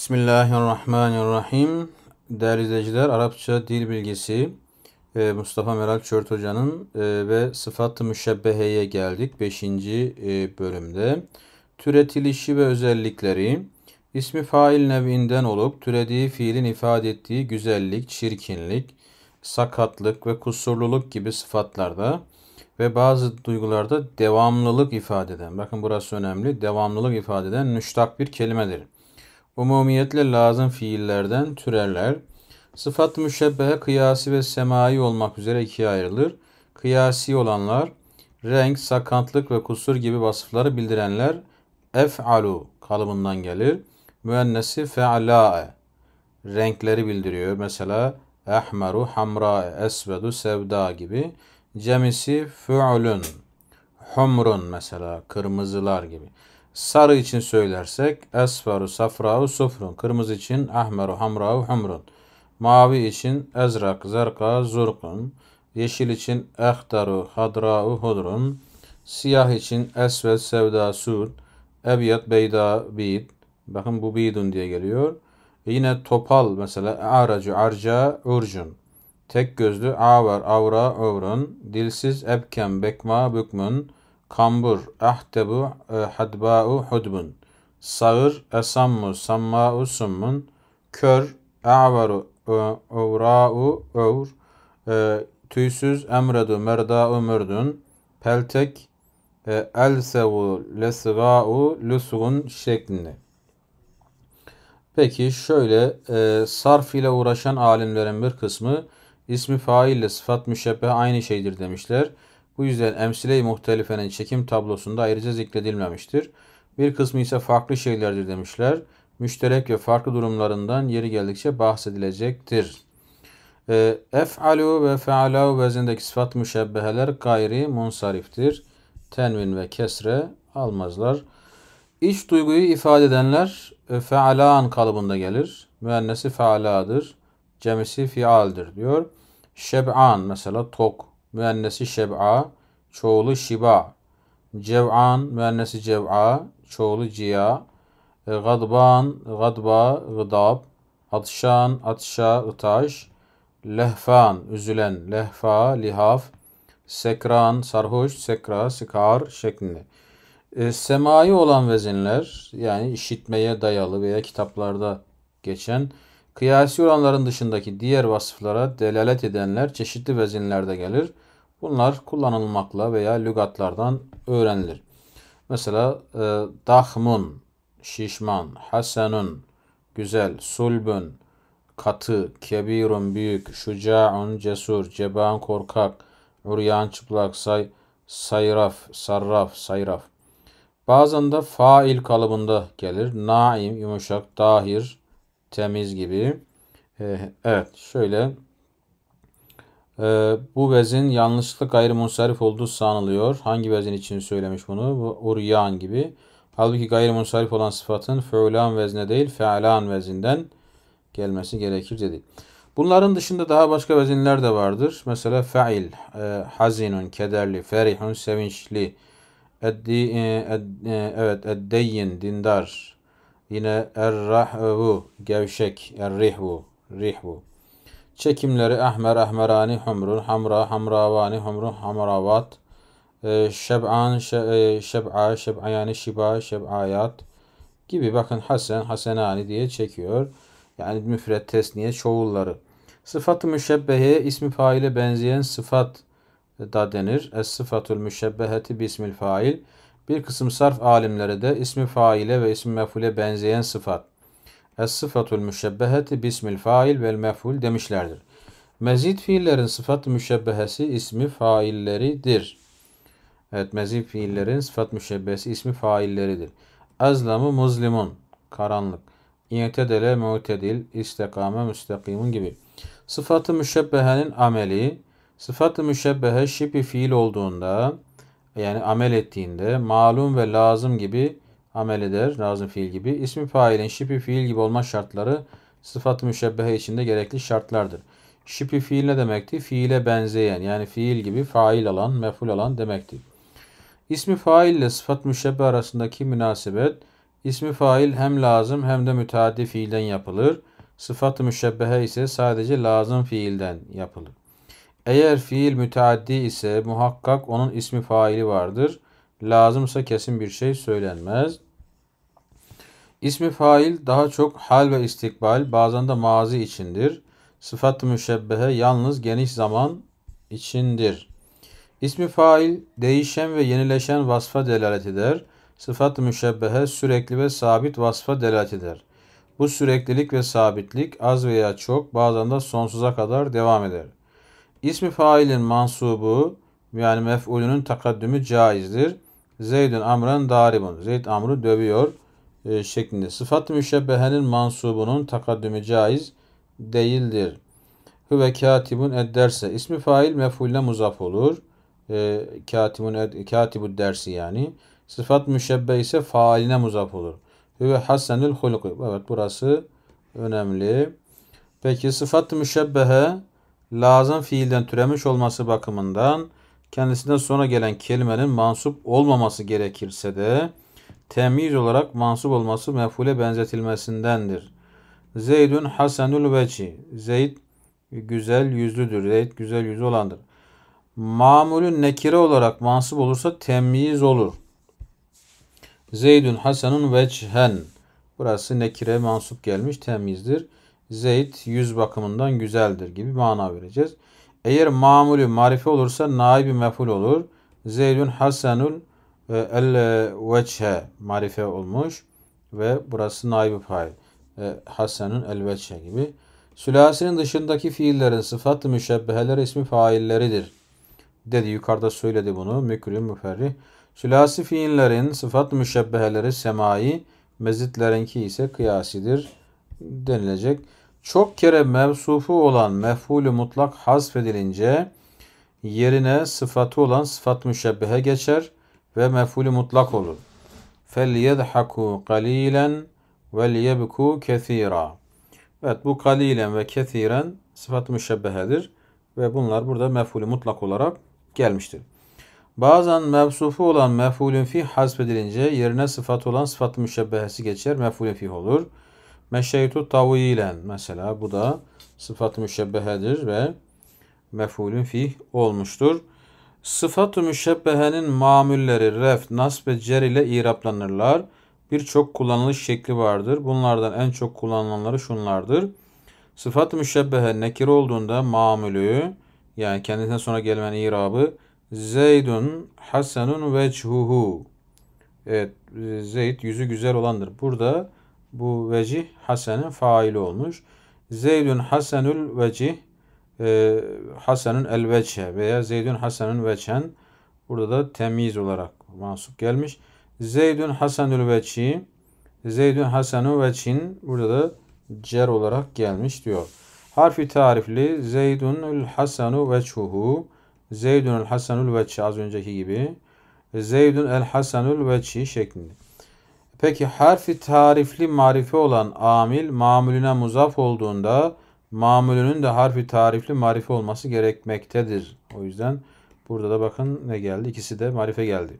Bismillahirrahmanirrahim. Değerli izleyiciler, Arapça Dil Bilgisi e, Mustafa Meral Çört Hoca'nın e, ve Sıfat-ı Müşebbeheye geldik 5. E, bölümde. Türetilişi ve özellikleri ismi fail nevinden olup türediği fiilin ifade ettiği güzellik, çirkinlik, sakatlık ve kusurluluk gibi sıfatlarda ve bazı duygularda devamlılık ifade eden, bakın burası önemli, devamlılık ifade eden müştak bir kelimedir umumiyetle lazım fiillerden türerler. Sıfat müşebbehe kıyasi ve semai olmak üzere ikiye ayrılır. Kıyasi olanlar renk, sakatlık ve kusur gibi vasıfları bildirenler ef'alu kalıbından gelir. Müennesi fe'la'e renkleri bildiriyor. Mesela ahmaru, hamra, esvedu, sevda gibi. Cemisi fu'lun, humrun mesela kırmızılar gibi. Sarı için söylersek esferu safra'u sufrun. Kırmızı için ahmeru hamra'u humrun. Mavi için ezrak zerka zurkun. Yeşil için ehtaru hadra'u hudrun. Siyah için esved sevda sud. Ebiyat beyda bid. Bakın bu bidun diye geliyor. E yine topal mesela aracı arca urcun. Tek gözlü avar avra avrun Dilsiz ebkem bekma bükmün. Kambur, ahtebu, e, hadba'u, hudbun. Sağır, esammu, samma'u, summun. Kör, a'varu, e, uvra'u, uvr. E, tüysüz, emredu, merda'u, mürdün. Peltek, e, elsevu, lesga'u, lüsgun şeklinde. Peki şöyle sarf ile uğraşan alimlerin bir kısmı ismi fail ile sıfat müşebbeh aynı şeydir demişler. Bu yüzden emsile-i muhtelifenin çekim tablosunda ayrıca zikredilmemiştir. Bir kısmı ise farklı şeylerdir demişler. Müşterek ve farklı durumlarından yeri geldikçe bahsedilecektir. Ee, ef'alu ve fe'alau vezindeki sıfat müşebbeheler gayri munsariftir. Tenvin ve kesre almazlar. İç duyguyu ifade edenler e, fe'alan kalıbında gelir. Müennesi fe'aladır. Cemisi fialdir diyor. Şeb'an mesela tok. Müennesi şeb'a çoğulu şiba. Cev'an müennesi cev'a, çoğulu ciya. E, Gadban, gadba, gıdab. Atşan, atşa, ıtaş. Lehfan, üzülen, lehfa, lihaf. Sekran, sarhoş, sekra, sikar şeklinde. E, semai olan vezinler yani işitmeye dayalı veya kitaplarda geçen kıyasi olanların dışındaki diğer vasıflara delalet edenler çeşitli vezinlerde gelir. Bunlar kullanılmakla veya lügatlardan öğrenilir. Mesela e, dahmun, şişman, hasenun, güzel, sulbun, katı, kebirun, büyük, şucaun, cesur, ceban, korkak, uryan, çıplak, say, sayraf, sarraf, sayraf. Bazen de fail kalıbında gelir. Naim, yumuşak, dahir, temiz gibi. Ee, evet şöyle ee, bu vezin yanlışlıkla gayrimunsarif olduğu sanılıyor. Hangi vezin için söylemiş bunu? Uryan gibi. Halbuki gayrimunsarif olan sıfatın fe'lan vezne değil fe'lan vezinden gelmesi gerekir dedi. Bunların dışında daha başka vezinler de vardır. Mesela fe'il, e, hazinun, kederli, ferihun, sevinçli, eddi, e, ed, e, evet, eddeyyin, dindar, yine errahvu, gevşek, errihvu, rihvu. Çekimleri Ahmer, Ahmerani, Humrun, Hamra, Hamravani, Humrun, Hamravat, e, Şeb'an, e, Şeb'a, Şeb'ayani, Şiba, Şeb'ayat gibi bakın Hasan, Hasenani diye çekiyor. Yani müfret, tesniye, çoğulları. Sıfatı ı ismi faile benzeyen sıfat da denir. Es sıfatul müşebbeheti bismil fail. Bir kısım sarf alimleri de ismi faile ve ismi mefule benzeyen sıfat es sıfatul müşebbeheti bismil fail vel mef'ul demişlerdir. Mezit fiillerin sıfat-ı müşebbehesi ismi failleridir. Evet mezit fiillerin sıfat müşebbehesi ismi failleridir. Azlamı muzlimun, karanlık. İntedele mu'tedil, istekame müstakimun gibi. Sıfat-ı müşebbehenin ameli, sıfat-ı müşebbehe şipi fiil olduğunda yani amel ettiğinde malum ve lazım gibi amel eder. Lazım fiil gibi. İsmi failin şipi fiil gibi olma şartları sıfat müşebbehe içinde gerekli şartlardır. Şipi fiil ne demekti? Fiile benzeyen yani fiil gibi fail alan, meful alan demekti. İsmi fail ile sıfat müşebbe arasındaki münasebet ismi fail hem lazım hem de müteaddi fiilden yapılır. Sıfat-ı müşebbehe ise sadece lazım fiilden yapılır. Eğer fiil müteaddi ise muhakkak onun ismi faili vardır lazımsa kesin bir şey söylenmez. İsmi fail daha çok hal ve istikbal bazen de mazi içindir. Sıfat-ı müşebbehe yalnız geniş zaman içindir. İsmi fail değişen ve yenileşen vasfa delalet eder. Sıfat-ı müşebbehe sürekli ve sabit vasfa delalet eder. Bu süreklilik ve sabitlik az veya çok bazen de sonsuza kadar devam eder. İsmi failin mansubu yani mef'ulünün takaddümü caizdir. Zeydün amrın daribun. Zeyd amru dövüyor e, şeklinde. Sıfat-ı müşebbehenin mansubunun takaddümü caiz değildir. Hüve katibun ed ismi fail mef'ulle muzaf olur. E, katibun ed, katibu dersi yani. Sıfat müşebbe ise faaline muzaf olur. Hüve hasenül huluk. Evet burası önemli. Peki sıfat-ı müşebbehe lazım fiilden türemiş olması bakımından kendisinden sonra gelen kelimenin mansup olmaması gerekirse de temiz olarak mansup olması mefule benzetilmesindendir. Zeydun hasenül veci. Zeyd güzel yüzlüdür. Zeyd güzel yüzü olandır. Mamulü nekire olarak mansup olursa temiz olur. Zeydun hasenun Vechen, Burası nekire mansup gelmiş temizdir. Zeyd yüz bakımından güzeldir gibi mana vereceğiz. Eğer mamulü marife olursa naibi meful olur. Zeydun Hasanul e, el veçhe marife olmuş ve burası naibi fail. E, Hasenun el veçhe gibi. Sülasinin dışındaki fiillerin sıfat-ı müşebbeheler ismi failleridir. Dedi yukarıda söyledi bunu. Mükülü müferrih. Sülasi fiillerin sıfat-ı müşebbeheleri semai, mezitlerinki ise kıyasidir denilecek çok kere mevsufu olan mef'ulü mutlak hasfedilince yerine sıfatı olan sıfat müşebbehe geçer ve mef'ulü mutlak olur. فَلْيَضْحَكُوا قَلِيلًا وَلْيَبْكُوا كَثِيرًا Evet bu kalilen ve kethiren sıfat müşebbehedir ve bunlar burada mef'ulü mutlak olarak gelmiştir. Bazen mevsufu olan mef'ulün fi hasfedilince yerine sıfat olan sıfat müşebbehesi geçer mef'ulün fi olur. Meşeytu tavilen mesela bu da sıfat-ı müşebbehedir ve mef'ulün fih olmuştur. Sıfat-ı müşebbehenin mamulleri ref, nasb ve cer ile iraplanırlar. Birçok kullanılış şekli vardır. Bunlardan en çok kullanılanları şunlardır. Sıfat-ı müşebbehe nekir olduğunda mamülü yani kendisine sonra gelen irabı Zeydun Hasanun vechhuhu Evet Zeyd yüzü güzel olandır. Burada bu vecih Hasen'in faili olmuş. Zeydun Hasanül vecih e, Hasen'in el veçhe veya Zeydun Hasen'in veçen burada da temiz olarak mansup gelmiş. Zeydun Hasanül veçi Zeydun Hasenül veçin burada da cer olarak gelmiş diyor. Harfi tarifli Zeydunül Hasenu veçhuhu Zeydunül Hasanül veçi az önceki gibi Zeydun el Hasanül veçi şeklinde. Peki harfi tarifli marife olan amil mamulüne muzaf olduğunda mamulünün de harfi tarifli marife olması gerekmektedir. O yüzden burada da bakın ne geldi? İkisi de marife geldi.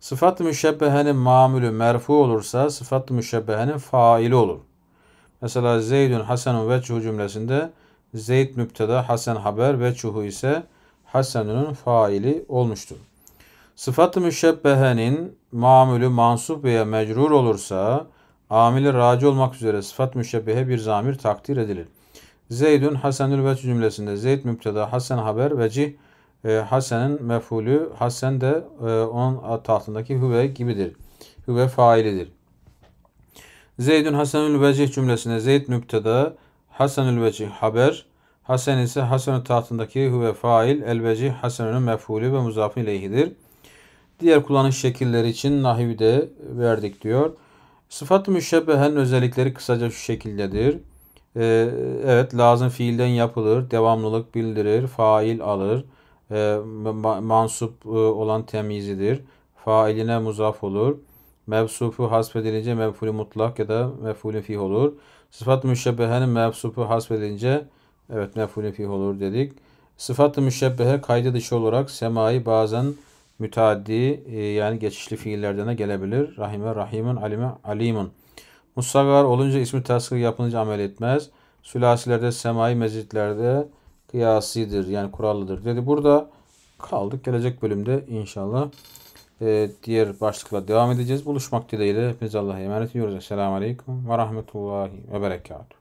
Sıfat-ı müşebbehenin mamülü merfu olursa sıfat-ı müşebbehenin faili olur. Mesela Zeydün Hasan'ın çuhu cümlesinde Zeyd müpteda Hasan haber ve çuhu ise Hasan'ın faili olmuştur. Sıfat-ı müşebbehenin mamülü mansup veya mecrur olursa amili raci olmak üzere sıfat müşebbihe bir zamir takdir edilir. Zeydun Hasanül Veç cümlesinde Zeyd müpteda Hasan haber vecih e, Hasen'in mefulü Hasen de e, onun tahtındaki hüve gibidir. Hüve failidir. Zeydun Hasanül Vecih cümlesinde Zeyd müpteda Hasanül Vecih haber Hasan ise Hasan'ın tahtındaki hüve fail, el vecih Hasanın mefulü ve muzafı ileyhidir. Diğer kullanış şekilleri için nahvi de verdik diyor. Sıfat-ı müşebbehenin özellikleri kısaca şu şekildedir. Ee, evet lazım fiilden yapılır, devamlılık bildirir, fail alır, e, mansup e, olan temizidir, failine muzaf olur, mevsufu hasfedilince mefulü mutlak ya da mefulü fih olur. Sıfat-ı müşebbehenin mevsufu hasfedilince evet mefulü fih olur dedik. Sıfat-ı müşebbehe kaydı dışı olarak semayı bazen müteaddi e, yani geçişli fiillerden de gelebilir. Rahime, rahimin, alime, alimun. Musagar olunca ismi tasgır yapınca amel etmez. Sülasilerde, semai mezitlerde kıyasidir yani kurallıdır dedi. Burada kaldık. Gelecek bölümde inşallah e, diğer başlıkla devam edeceğiz. Buluşmak dileğiyle hepinize Allah'a emanet ediyoruz. Esselamu Aleyküm ve Rahmetullahi ve Berekatuhu.